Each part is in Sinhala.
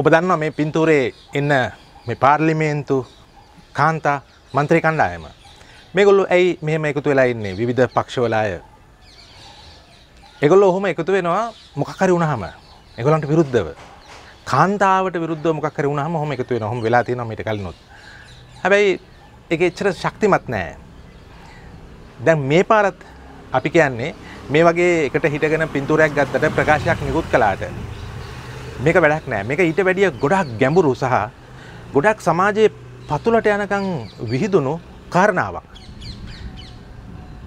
ඔබ දන්නවා මේ පින්තූරේ එන්න මේ පාර්ලිමේන්තු කාන්තා මන්ත්‍රී කණ්ඩායම. මේගොල්ලෝ ඇයි මෙහෙම එකතු වෙලා ඉන්නේ විවිධ පක්ෂවල අය. ඒගොල්ලෝ ඔහොම එකතු වෙනවා මොකක් හරි වුණාම. ඒගොල්ලන්ට විරුද්ධව. කාන්තාවට විරුද්ධව මොකක් හරි වුණාම ඔහොම එකතු වෙනවා. ඔහොම වෙලා තියෙනවා මීට කලිනුත්. හැබැයි ඒක එච්චර ශක්තිමත් නෑ. දැන් මේ පාරත් අපි කියන්නේ මේ වගේ එකට හිටගෙන පින්තූරයක් ගත්තට ප්‍රකාශයක් නිකුත් කළාට මේක වැඩක් නෑ මේක ඊට වැඩිය ගොඩක් ගැඹුරු සහ ගොඩක් සමාජයේ පතුලට යනකං විහිදුණු කාරණාවක්.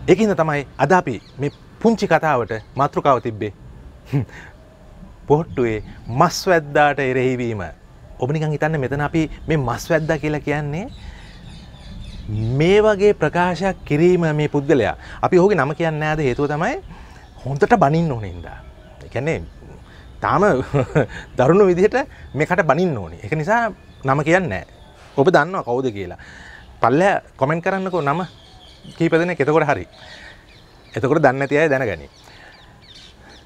ඒකහිද තමයි අද අපි මේ පුංචි කතාවට මාතෘකාව තිබ්බේ. පොහොට්ටුවේ මස් වැද්දාට එරෙහිවීම. ඔබ නිකන් හිතන්න මෙතන අපි මේ මස් වැද්දා කියලා කියන්නේ මේ වගේ ප්‍රකාශයක් කිරීම මේ පුද්ගලයා. අපි ඔහුගේ නම කියන්නේ නැද්ද හේතුව තමයි හොඳට බනින්න ඕනේ ඉඳා. ඒ කියන්නේ තාම දරුණු විදිහට මේකට බනින්න ඕනි එක නිසා නම කියන්න ඔබ දන්නවා කවුද කියලා පල්ල කොමෙන්ට් කරන්නකෝ නම කීපදන කෙතකොට හරි එතකොට දන්න තියය දැනගනි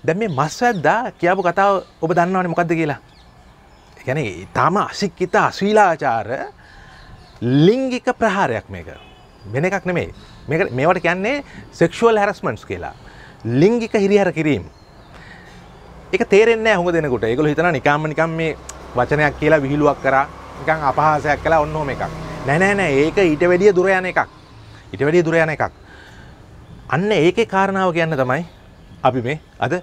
දැ මේ මස්වැද්දා කියාපු කතාව ඔබ දන්නවන මොකක්ද කියලා ගැන ඉතාම අශික්කිත අශීලාචාර ලිංගික ප්‍රහාරයක් මේක වෙන එකක් නෙමේ මේවට කියන්නේ සෙක්ෂුවල් හැරස්මන්ස් කියලා ලිංගික හිරිහර කිරීම එක තේරෙන්න හො දෙනකුට එකගොල හිතන නිකාම නිකම් මේ වචනයක් කියලා විහිළුවක් කර නිකං අපහසයක් කලා ඔන්නෝම එකක් නැනෑනෑ ඒක ඊට වැඩිය දුරයන එකක් ඉට වැඩිය දුරයන එකක් අන්න ඒකේ කාරණාව කියන්න තමයි අපි මේ අද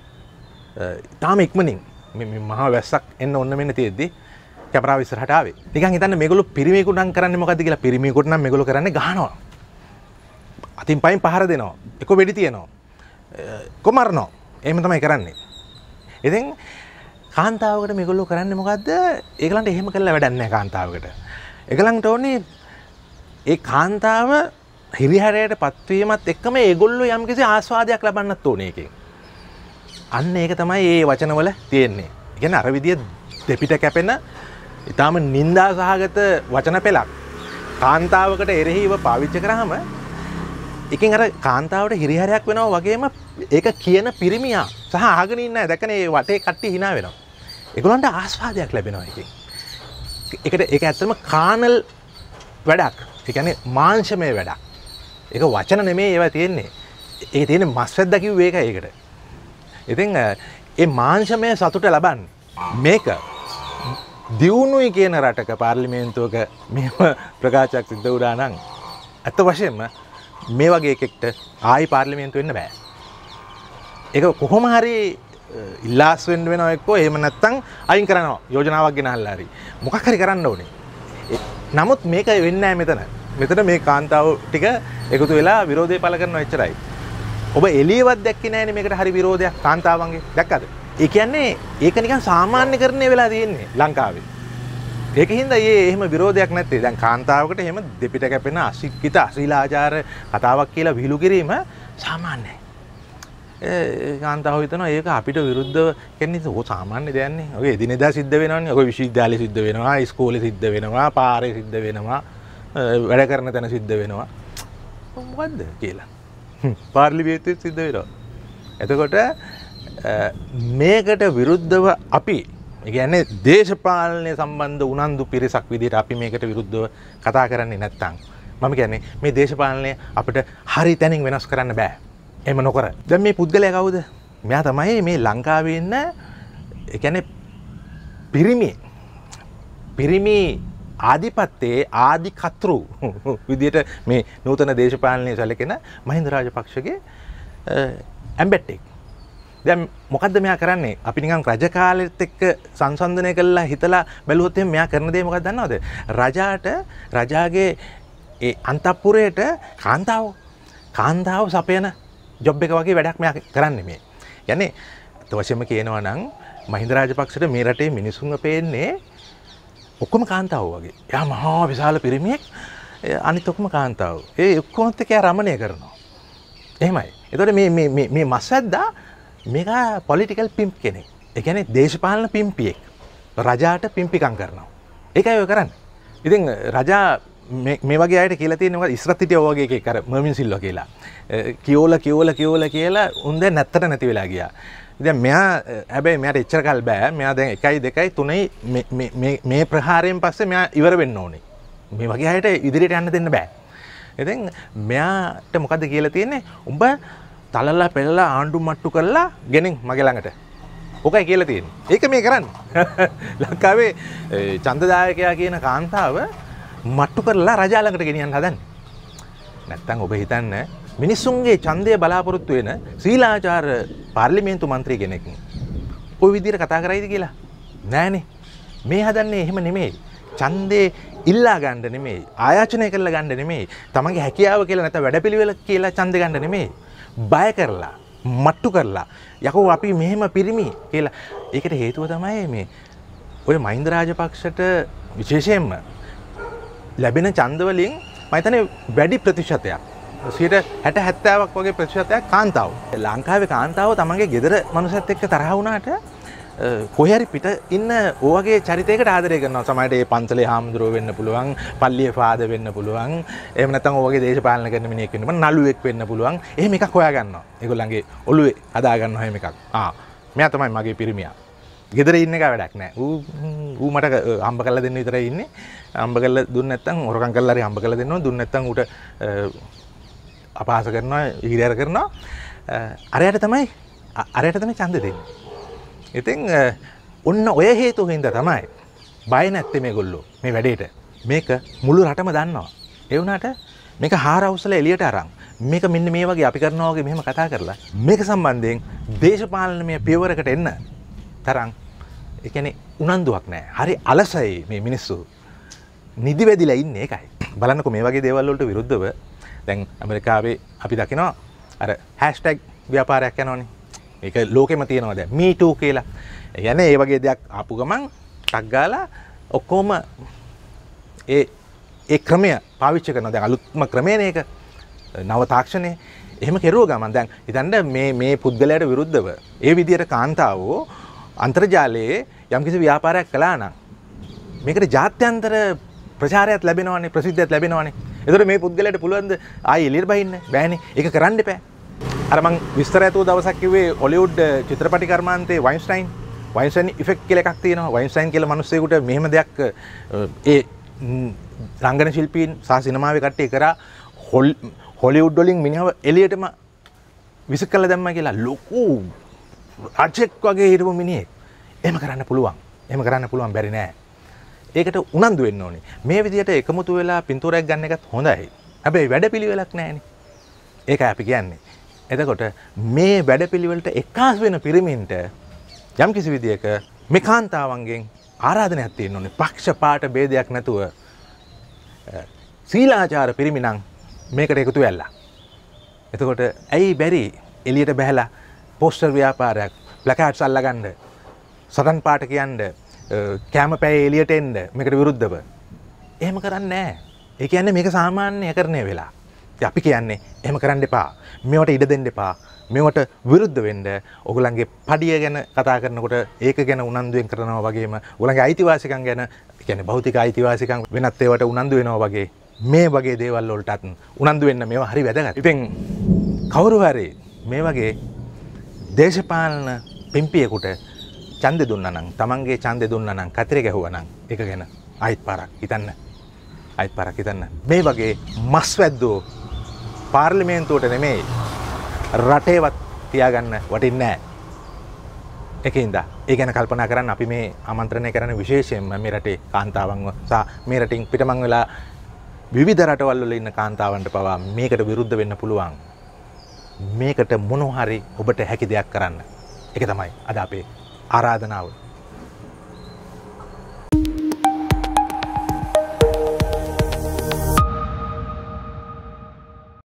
තාම ඉක්මනින් මහා වැස්සක් එන්න ඔන්න මෙන්න තියෙද්දි කැපරා විසරහටාවේ නික හිතන්න මේගොලු පිරිමිකුටන් කරන්න මොකද කියලා පිරිමිකුටන මෙගොල කරන්න ගානවා අතින් පයින් පහර දෙනවා එක වෙඩි තියෙනවා කොමරනෝ එම තමයි කරන්නේ ඉතින් කාන්තාවකට මේගොල්ලෝ කරන්නේ මොකද්ද? ඒගලන්ට එහෙම කළා වැඩක් නැහැ කාන්තාවකට. ඒගලන්ට ඕනේ ඒ කාන්තාව හිරිහැරයට පත්වීමත් එක්කම ඒගොල්ලෝ යම්කිසි ආස්වාදයක් ලබන්නත් ඕනේ එකෙන්. අන්න ඒක තමයි මේ වචනවල තියෙන්නේ. කියන්නේ අර විදිය දෙපිට කැපෙන ඊටාම නිന്ദා සහගත වචන පෙළක්. කාන්තාවකට එරෙහිව පාවිච්චි කරාම එකෙන් අර කාන්තාවට හිරිහැරයක් වෙනවා වගේම ඒක කියන පිරිමියා සහ ආගෙන ඉන්න දැකන ඒ වටේ කට්ටි හිනා වෙනවා. ඒගොල්ලන්ට ආස්වාදයක් ලැබෙනවා එකෙන්. ඒකට ඒක ඇත්තම කානල් වැඩක්. ඒ කියන්නේ මාංශමය වැඩක්. ඒක වචන නෙමෙයි ඒවා තියෙන්නේ. ඒ තියෙන මස්වැද්දා කිව්වේ ඒකයි ඒකට. ඉතින් ඒ මාංශමය සතුට ලබන්න මේක දියුණුයි කියන රටක පාර්ලිමේන්තුවක මෙම ප්‍රකාශයක් සිද්ධ වුණා නම් ඇත්ත වශයෙන්ම මේ වගේ එකෙක්ට ආයි පාර්ලිමේන්තු වෙන්න බෑ. එක කොහොම හරි ඉල්ලාස් වෙන්ඩ වෙන එක්කෝ එහෙම නැත්තං අයින් කරනවා යෝජනාවක් ගෙනහල්ලාරි මොකක් හරි කරන්න ඕනේ. නමුත් මේක වෙන්න මෙතන මෙතන මේ කාන්තාව ටික එකතු වෙලා විරෝධය පල කරන එච්චරයි. ඔබ එලියවත් දැක්ක නෑන මේකට හරි විරෝධයක් කාන්තාවන්ගේ දැක්කද. ඒ කියන්නේ ඒක නිකන් සාමාන්‍ය කරණය වෙලා තියෙන්නේ ලංකාවේ. ඒක හින්දා ඒ එහෙම විරෝධයක් නැත්තේ. දැන් කාන්තාවකට එහෙම දෙපිට කැපෙන අශික්කිත අශීලාචාර කතාවක් කියලා විහිළු කිරීම සාමාන්‍යයි. ඒ කාන්තාව හිතනවා ඒක අපිට විරුද්ධව කියන්නේ ඕක සාමාන්‍ය දෙයක් නේ. ඔය එදිනෙදා සිද්ධ වෙනවනේ. ඔය විශ්වවිද්‍යාලේ සිද්ධ වෙනවා, ඉස්කෝලේ සිද්ධ වෙනවා, පාරේ සිද්ධ වෙනවා, වැඩ කරන තැන සිද්ධ වෙනවා. මොකද්ද කියලා. පාර්ලිමේන්තුවේ සිද්ධ වෙනවා. එතකොට මේකට විරුද්ධව අපි ගැන්නේ දේශපාලනය සම්බන්ධ උනන්දු පිරිසක් විදිට අපි මේකට විරුද්ධව කතා කරන්නේ නැත්තං. මම ගැන්නේ මේ දේශපාලනය අපට හරි තැනින් වෙනස් කරන්න බෑ. එම නොකර දැම් මේ පුද්ගලය කවුද මෙයා තමයි මේ ලංකාවන්න එකැන පිරිමි පිරිමි ආධිපත්තේ ආධිකතෘ විදියට මේ නූතන දේශපාලනය සැලකෙන මහින්ද රාජපක්ෂගේ ඇම්බැට්ටෙක් දැන් මොකද්ද මෙයා කරන්නේ? අපි නිකන් රජ කාලෙත් එක්ක සංසන්දනය කළා හිතලා බැලුවොත් එහෙනම් මෙයා කරන දේ මොකක්ද දන්නවද? රජාට රජාගේ ඒ අන්තපුරයට කාන්තාව කාන්තාව සපයන ජොබ් එක වගේ වැඩක් මෙයා කරන්නේ මේ. යන්නේ අතවශ්‍යම කියනවා නම් මහින්ද රාජපක්ෂට මේ රටේ මිනිසුන්ව පේන්නේ ඔක්කොම කාන්තාව වගේ. එයා මහා විශාල පිරිමියෙක් අනිත් ඔක්කොම කාන්තාව. ඒ ඔක්කොමත් එක්ක රමණය කරනවා. එහෙමයි. එතකොට මේ මේ මේ මස්සද්දා මේකා පොලිටිකල් පිම්ප් කෙනෙක් එකැනෙ දේශපාලන පිම්පියෙක් රජාට පිම්පිකං කරනවා. ඒකයි ඔය කරන්න. ඉතින් රජා මේ වගේ අයට කියලති නව ඉස්්‍රතිටය ඕගේ කර මමින් සිල්ල කියලා. කියෝල කියෝල කියෝල කියලා උන්ද නැත්තට නැති වෙලා ගියා. ද මෙයා හැබැයි මෙයට එච්චර කල් බෑ මෙයා දැන් එකයි දෙකයි තුනයි මේ ප්‍රහාරයෙන් පස්සේ මෙයා ඉවර වෙන්න ඕනේ. මේ වගේ අයට ඉදිරියට යන්න දෙන්න බෑ. එතින් මෙයාට මොකද කියලා තියෙන්නේ උඹ තලල්ලා පෙළලා ආණ්ඩු මට්ටු කරලා ගෙනෙන් මගේ ළඟට ඕකයි කියලා තියෙන ඒක මේ කරන්න ලංකාවේ චන්දදායකයා කියන කාන්තාව මට්ටු කරලා රජාලඟට ගෙනියන්න හදන් නැත්තං ඔබ හිතන්න මිනිස්සුන්ගේ චන්දය බලාපොරොත්තු වෙන ශ්‍රීලාචාර පාර්ලිමේන්තු මන්ත්‍රී කෙනෙක් ඔය විදිර කතා කරයිද කියලා නෑනේ මේ හදන්නේ එහෙම නෙමෙයි චන්දේ ඉල්ලා ගණ්ඩ නෙමේ ආයාචනය කරලා ගණ්ඩ නෙමේ තමගේ හැකියාව කියලා නැත වැඩපිළිවෙල කියලා චන්ද ගණ්ඩ නෙමේ බය කරලා මට්ටු කරලා යකෝ අපි මෙහෙම පිරිමි කියලා ඒකට හේතුව තමයි මේ ඔය මහින්දරාජපක්ෂට විශේෂයෙන්ම ලැබෙන චන්දවලින් මතන වැඩි ප්‍රතිශතයක් සියට හැට හැත්තාවක් වගේ ප්‍රතිශතයක් කාන්තාව ලංකාවේ කාන්තාව තමන්ගේ ගෙදර මනුසත් එක්ක තරහ වුණාට කොහරි පිට ඉන්න ඕගේ චරිතයකට ආදරය කරනවා සමට ඒ පන්සලේ හාමුදුරුව වෙන්න පුළුවන් පල්ලිය පාද වෙන්න පුළුවන් එමනතන් ඕගේ දේශපාලන කරන මිනිෙක්වීම නලුවෙක් වෙන්න පුළුවන් එහම එකක් හොයාගන්න එකගොල්ලන්ගේ ඔලුවේ හදාගන්න හොම එකක් මෙයා තමයි මගේ පිරිමියා ගෙදර ඉන්න එක වැඩක් නෑ ඌ මට අම්බ කල්ල දෙන්න විතර ඉන්න අම්බ කල්ල දුන්නත්තන් හොරකන් කල්ලරි අම්බ කල දෙන්නවා දුන්නත්තන් ට අපාස කරනවා ඉහිරැර කරනවා අරයට තමයි අරයට තම චන්ද දෙන්නේ ඉතින් ඔන්න ඔය හේතු හින්ද තමයි බය නැත්තේ මේගොල්ලෝ මේ වැඩේට. මේක මුළු රටම දන්නවා. ඒ වුණාට මේක හාර අවසල එළියට අරන් මේක මෙන්න මේ වගේ අපි කරනවා වගේ මෙහෙම කතා කරලා මේක සම්බන්ධයෙන් දේශපාලනමය පියවරකට එන්න තරම් ඒ කියන්නේ උනන්දුවක් නැහැ. හරි අලසයි මේ මිනිස්සු. නිදි වැදිලා ඉන්නේ ඒකයි. බලන්නකෝ මේ වගේ දේවල් වලට විරුද්ධව දැන් ඇමරිකාවේ අපි දකිනවා අර හැෂ්ටැග් ව්‍යාපාරයක් යනවනේ. එක ලෝකෙම තියෙනවා දැන් මීටූ කියලා. ඒ කියන්නේ ඒ වගේ දෙයක් ආපු ගමන් ටක් ගාලා ඔක්කොම ඒ ඒ ක්‍රමය පාවිච්චි කරනවා. දැන් අලුත්ම ක්‍රමයනේ ඒක. නව තාක්ෂණය. එහෙම කෙරුව ගමන් දැන් හිතන්න මේ මේ පුද්ගලයාට විරුද්ධව ඒ විදිහට කාන්තාවෝ අන්තර්ජාලයේ යම්කිසි ව්‍යාපාරයක් කළා නම් මේකට ජාත්‍යන්තර ප්‍රචාරයක් ලැබෙනවනේ ප්‍රසිද්ධියක් ලැබෙනවනේ. එතකොට මේ පුද්ගලයාට පුළුවන් ද ආයෙ එළියට බහින්න? බෑනේ. ඒක කරන්න එපා. අරමං විස්තර ඇතුව දවසක් කිවේ ඔලිවුඩ් eh, චිත්‍රපටි කර්මාන්තේ වයින්ස්ටයින් වයින්සන් ඉෆෙක් කියල එකක් තියෙන වයින්සයින් කියල මනුස්සෙකුට මෙහම දෙයක් eh, ඒ රංගන ශිල්පීන් සහ සිනමාව කට්ටේ කර හොල් හොලිවුඩ්ඩොලින් මිනිහව එලියටම විසි කල දැම්ම කියලා ලොකු රජෙක් වගේ හිරුව මිනිේ එම කරන්න පුළුවන් එම කරන්න පුළුවන් බැරි නෑ ඒකට උනන්දු වෙන්න ඕනි මේ විදිහට එකමුතු වෙලා පින්තූරයක් ගන්න එකත් හොඳයි හැබැයි වැඩ පිළිවෙලක් නෑන ඒක අපි කියන්නේ එතකොට මේ වැඩපිළිවෙලට එක්කාස් වෙන පිරිමින්ට යම් කිසි විදියක මේ කාන්තාවන්ගෙන් ආරාධනයක් තියෙන්න ඕනේ පක්ෂපාත ભેදයක් නැතුව සීලාචාර පිරිමි නම් මේකට එකතු වෙලා. එතකොට ඇයි බැරි එළියට බහැලා පෝස්ටර් ව්‍යාපාරයක් ප්ලකාඩ්ස් අල්ලගන්න සටන් පාට කියන්න කෑම පැය එළියට එන්න මේකට විරුද්ධව. එහෙම කරන්නේ නැහැ. ඒ කියන්නේ මේක සාමාන්‍ය කරන්නේ වෙලා. අපි කියන්නේ එහෙම කරන්න එපා. මේවට ඉඩ දෙන්න එපා. මේවට විරුද්ධ වෙන්න ඔගලන්ගේ පඩිය ගැන කතා කරනකොට ඒක ගැන උනන්දුවෙන් කරනවා වගේම ඔලන්ගේ අයිතිවාසිකම් ගැන කියන්නේ භෞතික අයිතිවාසිකම් වෙනත් ඒවට උනන්දු වෙනවා වගේ මේ වගේ දේවල් වලටත් උනන්දු වෙන්න මේවා හරි වැදගත්. ඉතින් කවුරු හරි මේ වගේ දේශපාලන පිම්පියෙකුට ඡන්දෙ දුන්නා නම් Tamange ඡන්දෙ දුන්නා නම් කතරේ ගැහුවා නම් ඒක ගැන ආයෙත් පාරක් හිතන්න. ආයෙත් පාරක් හිතන්න. මේ වගේ මස් වැද්දෝ පාර්ලිමේන්තුවට නෙමෙයි රටේවත් තියාගන්න වටින්නේ නැහැ. ඒකින්ද ඒ ගැන කල්පනා කරන්න අපි මේ ආමන්ත්‍රණය කරන විශේෂයෙන්ම මේ රටේ කාන්තාවන්ව සහ මේ රටින් පිටමං වෙලා විවිධ රටවල් වල ඉන්න කාන්තාවන්ට පවා මේකට විරුද්ධ වෙන්න පුළුවන්. මේකට මොනවා හරි ඔබට හැකි දෙයක් කරන්න. ඒක තමයි අද අපේ ආරාධනාව.